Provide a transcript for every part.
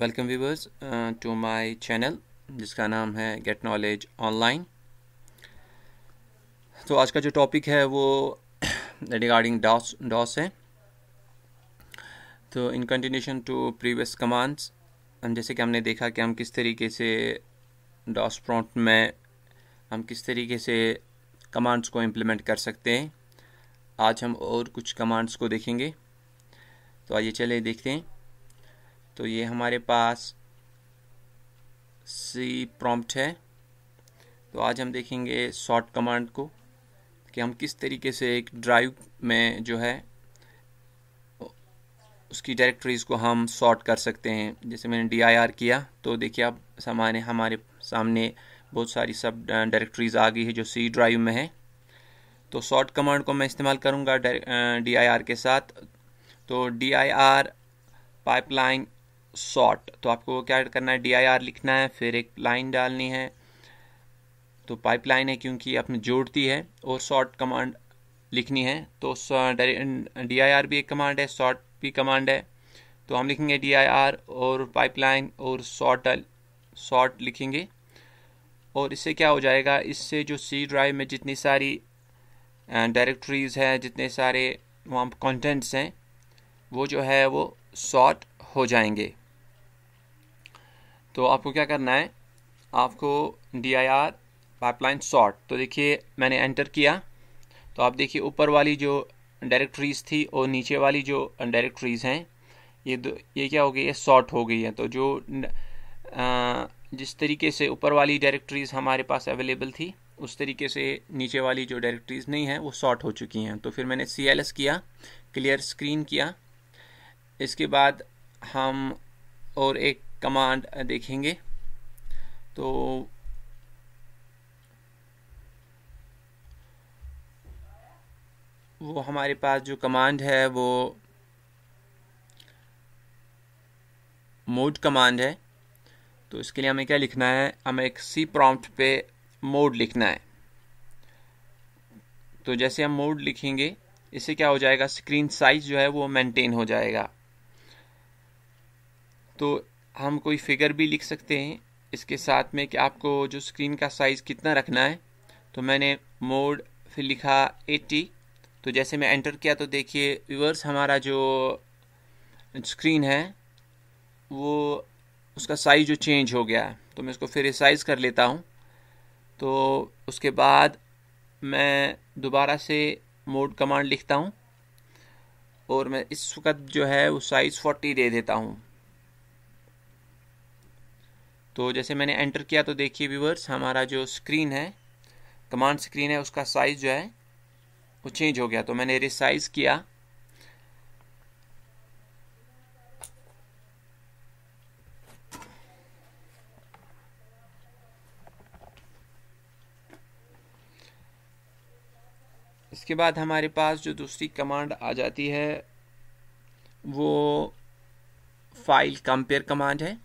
welcome viewers to my channel जिसका नाम है गेट नॉलेज ऑनलाइन तो आज का जो टॉपिक है वो रिगार्डिंग डॉस डॉस है तो in continuation to previous commands जैसे कि हमने देखा कि हम किस तरीके से डॉस प्रॉन्ट में हम किस तरीके से कमांड्स को इम्प्लीमेंट कर सकते हैं आज हम और कुछ कमांड्स को देखेंगे तो आइए चले देखते हैं तो ये हमारे पास सी प्रॉम्प्ट है तो आज हम देखेंगे शॉर्ट कमांड को कि हम किस तरीके से एक ड्राइव में जो है उसकी डायरेक्टरीज़ को हम शॉर्ट कर सकते हैं जैसे मैंने डी किया तो देखिए आप सामान्य हमारे सामने बहुत सारी सब डायरेक्टरीज़ आ गई है जो सी ड्राइव में है तो शॉर्ट कमांड को मैं इस्तेमाल करूँगा डी के साथ तो डी पाइपलाइन सॉट तो आपको क्या करना है डी आई आर लिखना है फिर एक लाइन डालनी है तो पाइप लाइन है क्योंकि अपने जोड़ती है और सॉट कमांड लिखनी है तो डी आई आर भी एक कमांड है सॉट भी कमांड है तो हम लिखेंगे डी आई आर और पाइपलाइन और सॉट सॉट लिखेंगे और इससे क्या हो जाएगा इससे जो सी ड्राइव में जितनी सारी डायरेक्टरीज़ हैं जितने सारे वहाँ कंटेंट्स हैं वो जो है वो सॉर्ट हो जाएंगे तो आपको क्या करना है आपको D I R pipeline sort तो देखिए मैंने एंटर किया तो आप देखिए ऊपर वाली जो डायरेक्टरीज थी और नीचे वाली जो डायरेक्टरीज हैं ये दो ये क्या हो गई है शॉर्ट हो गई है तो जो आ, जिस तरीके से ऊपर वाली डायरेक्टरीज हमारे पास अवेलेबल थी उस तरीके से नीचे वाली जो डायरेक्टरीज नहीं है वो शॉर्ट हो चुकी हैं तो फिर मैंने सी एल एस किया क्लियर स्क्रीन किया इसके बाद हम और एक कमांड देखेंगे तो वो हमारे पास जो कमांड है वो मोड कमांड है तो इसके लिए हमें क्या लिखना है हमें एक सी प्रॉम्प्ट पे मोड लिखना है तो जैसे हम मोड लिखेंगे इससे क्या हो जाएगा स्क्रीन साइज जो है वो मेंटेन हो जाएगा तो हम कोई फिगर भी लिख सकते हैं इसके साथ में कि आपको जो स्क्रीन का साइज़ कितना रखना है तो मैंने मोड फिर लिखा 80 तो जैसे मैं एंटर किया तो देखिए व्यूवर्स हमारा जो स्क्रीन है वो उसका साइज़ जो चेंज हो गया है तो मैं इसको फिर साइज़ कर लेता हूँ तो उसके बाद मैं दोबारा से मोड कमांड लिखता हूँ और मैं इस वक्त जो है वो साइज़ 40 दे देता हूँ तो जैसे मैंने एंटर किया तो देखिए व्यूवर्स हमारा जो स्क्रीन है कमांड स्क्रीन है उसका साइज़ जो है वो चेंज हो गया तो मैंने रिसाइज किया इसके बाद हमारे पास जो दूसरी कमांड आ जाती है वो फाइल कंपेयर कमांड है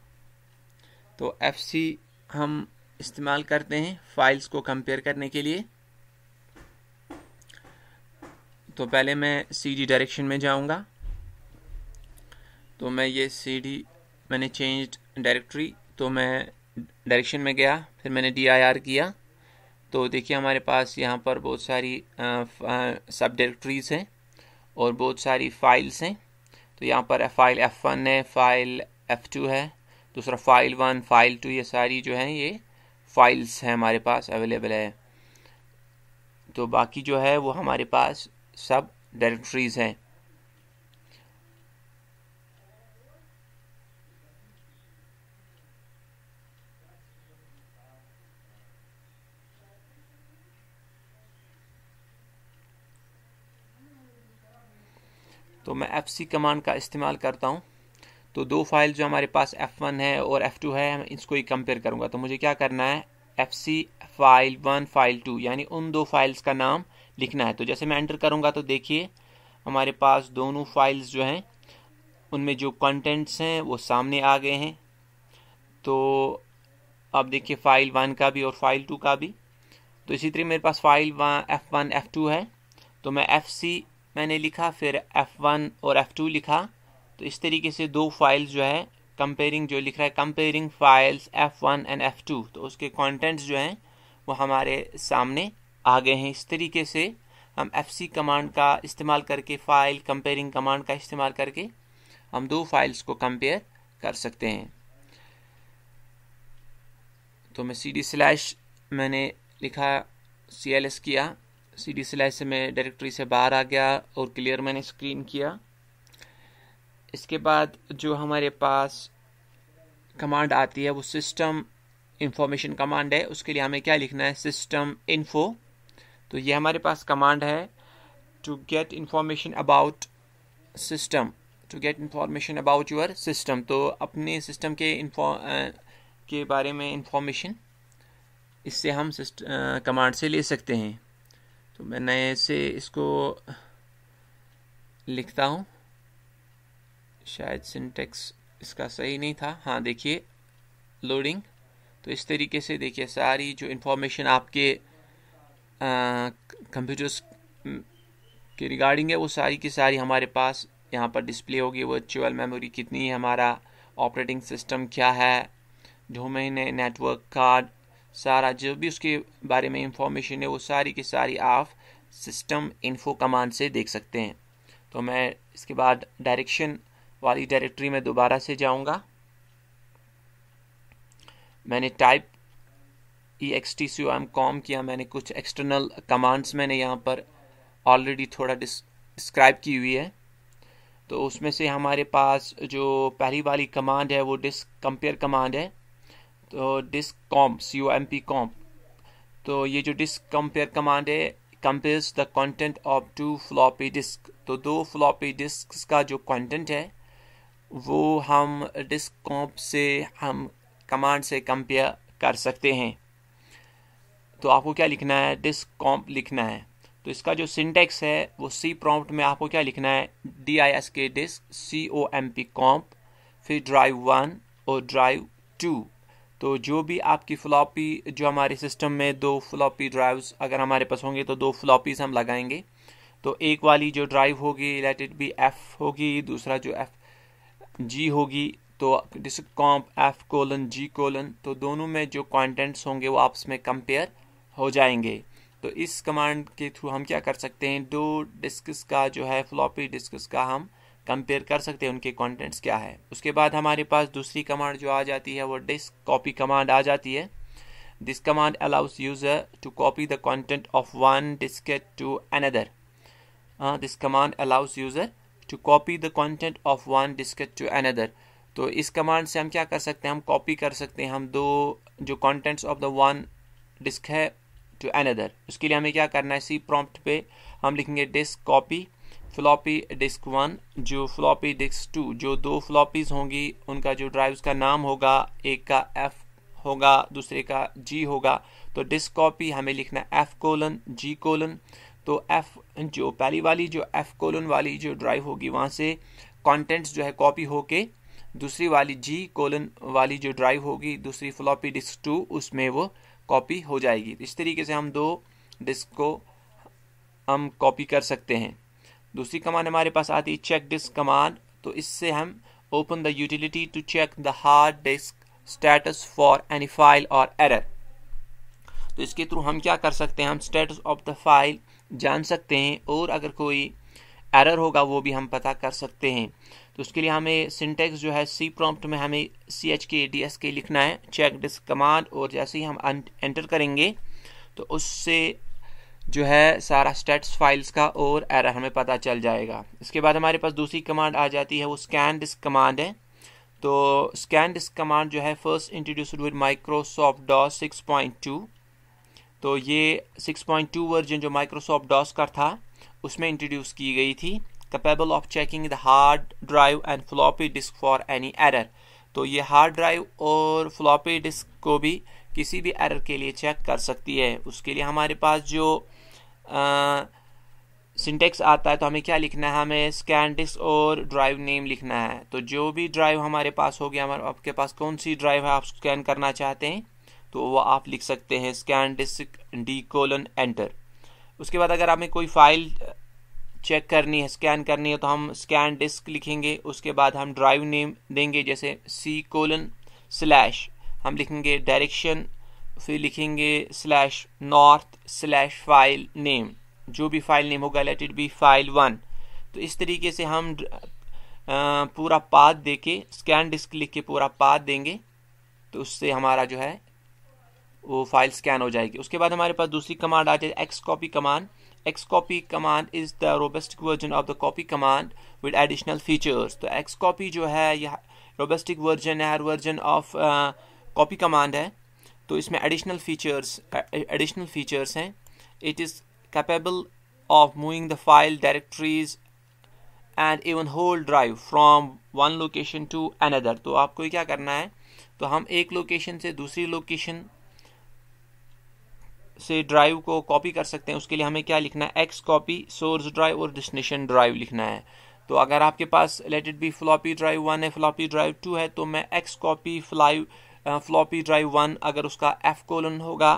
तो एफ सी हम इस्तेमाल करते हैं फाइल्स को कंपेयर करने के लिए तो पहले मैं सी डी डायरेक्शन में जाऊंगा तो मैं ये सी डी मैंने चेंज डायरेक्टरी तो मैं डायरेक्शन में गया फिर मैंने डी आई आर किया तो देखिए हमारे पास यहाँ पर बहुत सारी सब डायरेक्टरीज़ हैं और बहुत सारी फाइल्स हैं तो यहाँ पर फाइल एफ़ वन है फाइल एफ़ टू है दूसरा फाइल वन फाइल टू ये सारी जो हैं ये फाइल्स हैं हमारे पास अवेलेबल है तो बाकी जो है वो हमारे पास सब डायरेक्टरीज हैं तो मैं एफ सी कमांड का इस्तेमाल करता हूँ तो दो फाइल जो हमारे पास एफ़ वन है और एफ़ टू है इसको ही कंपेयर करूँगा तो मुझे क्या करना है F C file one file two यानी उन दो फाइल्स का नाम लिखना है तो जैसे मैं एंटर करूँगा तो देखिए हमारे पास दोनों फाइल्स जो हैं उनमें जो कंटेंट्स हैं वो सामने आ गए हैं तो आप देखिए फ़ाइल वन का भी और फाइल टू का भी तो इसी तरह मेरे पास file one F one F two है तो मैं एफ़ सी मैंने लिखा फिर एफ़ वन और एफ़ टू लिखा तो इस तरीके से दो फाइल्स जो है कंपेयरिंग जो लिख रहा है comparing files F one and F two तो उसके कॉन्टेंट्स जो हैं वो हमारे सामने आ गए हैं इस तरीके से हम एफ़ सी कमांड का इस्तेमाल करके फ़ाइल कंपेयरिंग कमांड का इस्तेमाल करके हम दो फाइल्स को कंपेयर कर सकते हैं तो मैं सी डी स्लैश मैंने लिखा सी एल एस किया सी डी स्लैश से मैं डायरेक्टरी से बाहर आ गया और क्लियर मैंने स्क्रीन किया इसके बाद जो हमारे पास कमांड आती है वो सिस्टम इंफॉर्मेशन कमांड है उसके लिए हमें क्या लिखना है सिस्टम इन्फो तो ये हमारे पास कमांड है to get information about system to get information about your system तो अपने सिस्टम के के बारे में इंफॉर्मेशन इससे हम कमांड से ले सकते हैं तो मैं नए से इसको लिखता हूँ शायद सिंटेक्स इसका सही नहीं था हाँ देखिए लोडिंग तो इस तरीके से देखिए सारी जो इन्फॉर्मेशन आपके कंप्यूटर्स के रिगार्डिंग है वो सारी की सारी हमारे पास यहाँ पर डिस्प्ले होगी वर्चुअल मेमोरी कितनी है हमारा ऑपरेटिंग सिस्टम क्या है डोमेन है नेटवर्क कार्ड सारा जो भी उसके बारे में इंफॉर्मेशन है वो सारी की सारी आप सिस्टम इन्फो कमांड से देख सकते हैं तो मैं इसके बाद डायरेक्शन वाली डायरेक्टरी में दोबारा से जाऊंगा मैंने type E X T C M com किया मैंने कुछ एक्सटर्नल कमांड्स मैंने यहाँ पर ऑलरेडी थोड़ा डिस्क्राइब की हुई है तो उसमें से हमारे पास जो पहली वाली कमांड है वो डिस्क कंपेयर कमांड है तो disk com C O M P com तो ये जो डिस्क कंपेयर कमांड है compares the content of two floppy disk तो दो फ्लॉपी डिस्क का जो कंटेंट है वो हम डिस्कॉप से हम कमांड से कंपेयर कर सकते हैं तो आपको क्या लिखना है डिस्कॉम्प लिखना है तो इसका जो सिंटेक्स है वो सी प्रॉम्प्ट में आपको क्या लिखना है D I S K disk C O M P comp फिर ड्राइव वन और ड्राइव टू तो जो भी आपकी फ्लॉपी जो हमारे सिस्टम में दो फ्लॉपी ड्राइव्स अगर हमारे पास होंगे तो दो फ्लॉपीज हम लगाएंगे तो एक वाली जो ड्राइव होगी लेट इट बी एफ होगी दूसरा जो एफ जी होगी तो district comp F colon G colon तो दोनों में जो कंटेंट्स होंगे वो आपस में कंपेयर हो जाएंगे तो इस कमांड के थ्रू हम क्या कर सकते हैं दो डिस्कस का जो है फ्लॉपी डिस्कस का हम कंपेयर कर सकते हैं उनके कंटेंट्स क्या है उसके बाद हमारे पास दूसरी कमांड जो आ जाती है वो डिस्क कॉपी कमांड आ जाती है this command allows user to copy the content of one disk to another this command allows user to copy the content of one disk to another तो इस कमांड से हम क्या कर सकते हैं हम कॉपी कर सकते हैं हम दो जो contents of the one disk है टू अनदर उसके लिए हमें क्या करना है सी प्रॉम्प्ट पे हम लिखेंगे disk copy floppy disk one जो फ्लॉपी डिस्क टू जो दो फ्लॉपीज होंगी उनका जो ड्राइव का नाम होगा एक का एफ होगा दूसरे का जी होगा तो डिस्क कॉपी हमें लिखना एफ कोलन जी कोलन तो एफ जो पहली वाली जो एफ कोलन वाली जो ड्राइव होगी वहाँ से कंटेंट्स जो है कॉपी होके दूसरी वाली जी कोलन वाली जो ड्राइव होगी दूसरी फ्लॉपी डिस्क टू उसमें वो कॉपी हो जाएगी इस तरीके से हम दो डिस्क को हम कॉपी कर सकते हैं दूसरी कमान हमारे पास आती है चेक डिस्क कमान तो इससे हम open the utility to check the hard disk status for any file और एरर तो इसके थ्रू हम क्या कर सकते हैं हम स्टेटस ऑफ द फाइल जान सकते हैं और अगर कोई एरर होगा वो भी हम पता कर सकते हैं तो उसके लिए हमें सिंटेक्स जो है सी प्रॉम्प्ट में हमें C H K D S K लिखना है चेक डिस्क कमांड और जैसे ही हम एंटर करेंगे तो उससे जो है सारा स्टेटस फाइल्स का और एरर हमें पता चल जाएगा इसके बाद हमारे पास दूसरी कमांड आ जाती है वो स्कैन डिस्क कमांड है तो स्कैन डिस्क कमांड जो है first introduced with Microsoft DOS six point two तो ये 6.2 वर्जन जो माइक्रोसॉफ्ट डॉस का था उसमें इंट्रोड्यूस की गई थी capable of checking the hard drive and floppy disk for any error तो ये हार्ड ड्राइव और फ्लॉपी डिस्क को भी किसी भी एरर के लिए चेक कर सकती है उसके लिए हमारे पास जो सिंटेक्स आता है तो हमें क्या लिखना है हमें स्कैन डिस्क और ड्राइव नेम लिखना है तो जो भी ड्राइव हमारे पास हो गया हमारे आपके पास कौन सी ड्राइव है आप स्कैन करना चाहते हैं तो वो आप लिख सकते हैं scan disk D colon enter उसके बाद अगर हमें कोई फाइल चेक करनी है स्कैन करनी है तो हम स्कैन डिस्क लिखेंगे उसके बाद हम ड्राइव नेम देंगे जैसे सी कोलन स्लैश हम लिखेंगे डायरेक्शन फिर लिखेंगे slash north slash file name जो भी फाइल नेम होगा let it be file one तो इस तरीके से हम पूरा पाथ दे के स्कैन डिस्क लिख के पूरा पाथ देंगे तो उससे हमारा जो है वो फाइल स्कैन हो जाएगी उसके बाद हमारे पास दूसरी कमांड आ है X copy command X copy command is the robust version of the copy command with additional features तो एक्स कॉपी जो है यह रोबेस्टिक वर्जन है हर वर्जन ऑफ कॉपी कमांड है तो इसमें एडिशनल फीचर्स एडिशनल फीचर्स हैं it is capable of moving the file directories and even whole drive from one location to another तो आपको क्या करना है तो हम एक लोकेशन से दूसरी लोकेशन से ड्राइव को कॉपी कर सकते हैं उसके लिए हमें क्या लिखना है एक्स कॉपी सोर्स ड्राइव और डेस्टिनेशन ड्राइव लिखना है तो अगर आपके पास let it be floppy drive one है फ्लॉपी ड्राइव टू है तो मैं एक्स कॉपी फ्लाइव फ्लॉपी ड्राइव वन अगर उसका एफ कोलन होगा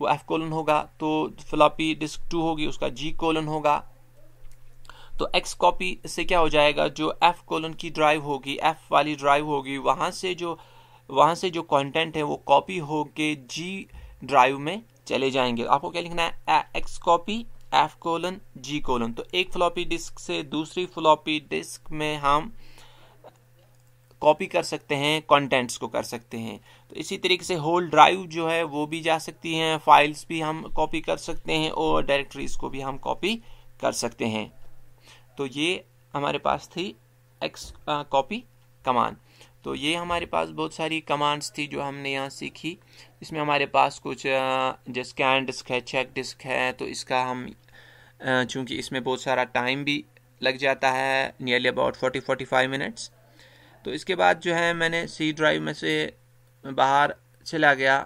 वो एफ कोलन होगा तो फ्लॉपी डिस्क टू होगी उसका जी कोलन होगा तो एक्स कॉपी से क्या हो जाएगा जो एफ कोलन की ड्राइव होगी एफ वाली ड्राइव होगी वहाँ से जो वहाँ से जो कंटेंट है वो कॉपी होके जी ड्राइव में चले जाएंगे आपको क्या लिखना है X copy F colon G colon तो एक फ्लॉपी डिस्क से दूसरी फ्लॉपी डिस्क में हम कॉपी कर सकते हैं कंटेंट्स को कर सकते हैं तो इसी तरीके से होल ड्राइव जो है वो भी जा सकती हैं फाइल्स भी हम कॉपी कर सकते हैं और डायरेक्टरीज को भी हम कॉपी कर सकते हैं तो ये हमारे पास थी एक्स कॉपी कमांड तो ये हमारे पास बहुत सारी कमांड्स थी जो हमने यहाँ सीखी इसमें हमारे पास कुछ स्कैन डिस्क है चेक डिस्क है तो इसका हम चूँकि इसमें बहुत सारा टाइम भी लग जाता है nearly about forty forty five minutes तो इसके बाद जो है मैंने सी ड्राइव में से बाहर चला गया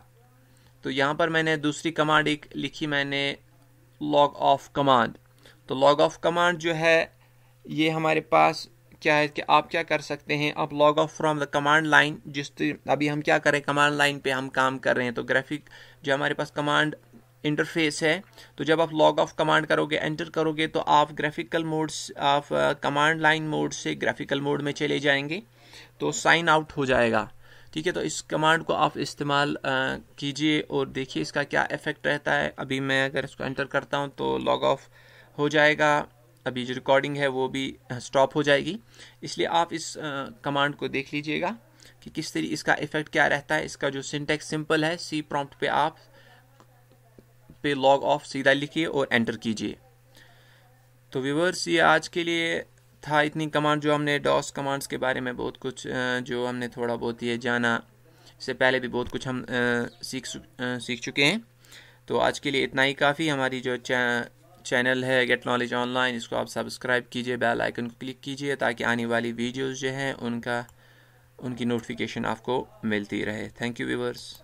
तो यहाँ पर मैंने दूसरी कमांड एक लिखी मैंने लॉग ऑफ कमांड तो लॉग ऑफ कमांड जो है ये हमारे पास क्या है कि आप क्या कर सकते हैं आप log off from the command line जिस अभी हम क्या करें कमांड लाइन पे हम काम कर रहे हैं तो ग्राफिक जो हमारे पास कमांड इंटरफेस है तो जब आप लॉग ऑफ कमांड करोगे एंटर करोगे तो आप ग्राफिकल मोड आप कमांड लाइन मोड से ग्राफिकल मोड में चले जाएंगे तो साइन आउट हो जाएगा ठीक है तो इस कमांड को आप इस्तेमाल uh, कीजिए और देखिए इसका क्या इफेक्ट रहता है अभी मैं अगर इसको एंटर करता हूँ तो लॉग ऑफ हो जाएगा अभी जो रिकॉर्डिंग है वो भी स्टॉप हो जाएगी इसलिए आप इस कमांड को देख लीजिएगा कि किस तरी इसका इफेक्ट क्या रहता है इसका जो सिंटेक्स सिंपल है सी प्रॉम्प्ट पे आप पे लॉग ऑफ सीधा लिखिए और एंटर कीजिए तो व्यूवर्स ये आज के लिए था इतनी कमांड जो हमने डॉस कमांड्स के बारे में बहुत कुछ जो हमने थोड़ा बहुत ये जाना इससे पहले भी बहुत कुछ हम सीख सीख चुके हैं तो आज के लिए इतना ही काफ़ी हमारी जो चैनल है गेट नॉलेज ऑनलाइन इसको आप सब्सक्राइब कीजिए बेल आइकन को क्लिक कीजिए ताकि आने वाली वीडियोस जो हैं उनका उनकी नोटिफिकेशन आपको मिलती रहे थैंक यू व्यूवर्स